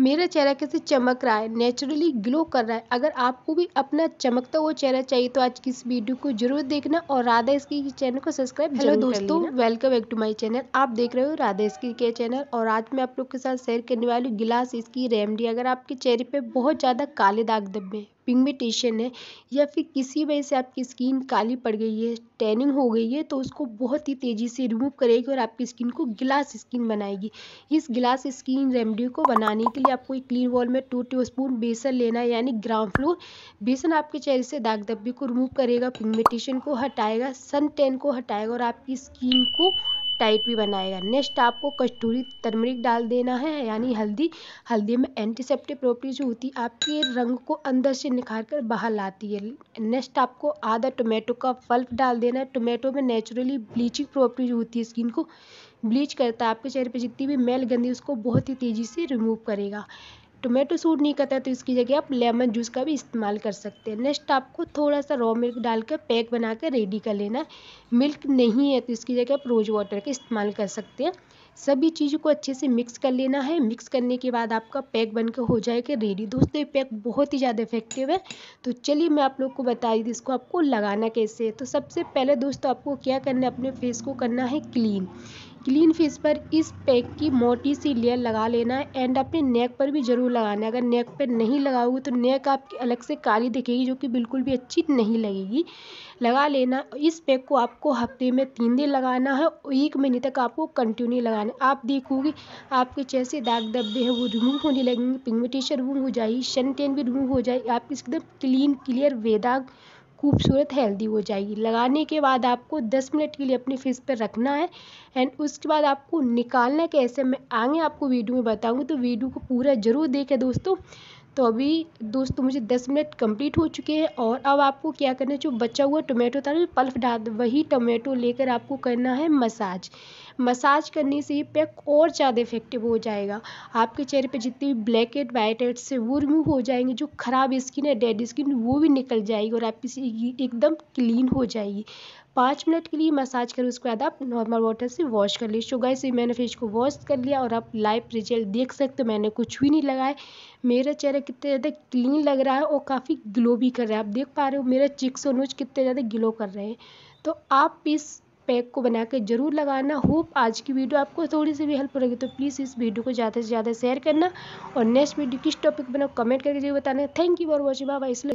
मेरा चेहरा कैसे चमक रहा है नेचुरली ग्लो कर रहा है अगर आपको भी अपना चमकता हुआ चेहरा चाहिए तो आज की इस वीडियो को जरूर देखना और राधा इसकी चैनल को सब्सक्राइब हेलो दोस्तों welcome back to my channel आप देख रहे हो राधा इसकी के चैनल और आज मैं आप लोग के साथ शेयर करने वाली गिलास इसकी रेमडी अगर आपके चेहरे पर बहुत ज़्यादा काले दाग धब्बे पिगमेटेशन है या फिर किसी वजह से आपकी स्किन काली पड़ गई है टैनिंग हो गई है तो उसको बहुत ही तेज़ी से रिमूव करेगी और आपकी स्किन को गिलास स्किन बनाएगी इस गिलास स्किन रेमडी को बनाने के लिए आपको एक क्लीन वॉल में टू टेबल स्पून बेसन लेना है यानी ग्राम फ्लोर बेसन आपके चेहरे से दाग धब्बे को रिमूव करेगा पिगमेटेशन को हटाएगा सन टैन को हटाएगा और आपकी स्किन को टाइट भी बनाएगा नेक्स्ट आपको कस्तूरी टर्मरिक डाल देना है यानी हल्दी हल्दी में एंटीसेप्टिक प्रॉपर्टी जो होती है आपके रंग को अंदर से निखार कर बाहर लाती है नेक्स्ट आपको आधा टोमेटो का फल्प डाल देना है टोमेटो में नेचुरली ब्लीचिंग प्रॉपर्टी जो होती है स्किन को ब्लीच करता है आपके चेहरे पर जितनी भी मैल गंदी उसको बहुत ही तेज़ी से रिमूव करेगा टोमेटो सूट नहीं करता तो इसकी जगह आप लेमन जूस का भी इस्तेमाल कर सकते हैं नेक्स्ट आपको थोड़ा सा रॉ मिल्क डालकर पैक बनाकर रेडी कर लेना मिल्क नहीं है तो इसकी जगह आप रोज़ वाटर का इस्तेमाल कर सकते हैं सभी चीज़ों को अच्छे से मिक्स कर लेना है मिक्स करने के बाद आपका पैक बनकर हो जाएगा रेडी दोस्तों ये पैक बहुत ही ज़्यादा इफेक्टिव है तो चलिए मैं आप लोग को बता दी इसको आपको लगाना कैसे है तो सबसे पहले दोस्तों आपको क्या करना है अपने फेस को करना है क्लीन क्लीन फेस पर इस पैक की मोटी सी लेयर लगा लेना है एंड अपने नेक पर भी ज़रूर लगाना है अगर नेक पर नहीं लगाओगे तो नेक आपकी अलग से काली दिखेगी जो कि बिल्कुल भी अच्छी नहीं लगेगी लगा लेना इस पैक को आपको हफ्ते में तीन दिन लगाना है एक महीने तक आपको कंटिन्यू लगाना परेशान आप देखोगे आपके जैसे दाग धब्बे हैं वो रिमूव होने लगेंगे पिगमेंटेशन रिमूव हो जाएगी शन टेन भी रिमूव हो जाएगी आपकी एकदम क्लीन क्लियर वेदाग खूबसूरत हेल्दी हो जाएगी लगाने के बाद आपको 10 मिनट के लिए अपने फेस पर रखना है एंड उसके बाद आपको निकालना कैसे मैं आगे आपको वीडियो में बताऊंगी तो वीडियो को पूरा ज़रूर देखें दोस्तों तो अभी दोस्तों मुझे दस मिनट कंप्लीट हो चुके हैं और अब आपको क्या करना है जो बचा हुआ टोमेटो था ना पल्फ डाल वही टोमेटो लेकर आपको करना है मसाज मसाज करने से ये पैक और ज़्यादा इफेक्टिव हो जाएगा आपके चेहरे पे जितने भी ब्लैक एंड वाइट एड्स से वो रिमूव हो जाएंगे जो ख़राब स्किन है डेड स्किन वो भी निकल जाएगी और आपकी एकदम क्लीन हो जाएगी पाँच मिनट के लिए मसाज करें उसके बाद आप नॉर्मल वाटर से वॉश कर लिए शुगर से मैंने फेस को वॉश कर लिया और आप लाइव रिजल्ट देख सकते हो मैंने कुछ भी नहीं लगाया मेरा चेहरा कितने ज़्यादा क्लीन लग रहा है और काफ़ी ग्लो भी कर रहा है आप देख पा रहे हो मेरा चिक्स और नोज कितने ज़्यादा ग्लो कर रहे हैं तो आप इस पैक को बना के जरूर लगाना होप आज की वीडियो आपको थोड़ी सी भी हेल्प करेगी तो प्लीज़ इस वीडियो को ज़्यादा से ज़्यादा शेयर करना और नेक्स्ट वीडियो किस टॉपिक बनाओ कमेंट करके जरूर बताना थैंक यू फॉर वॉचिंग बाबा इसलिए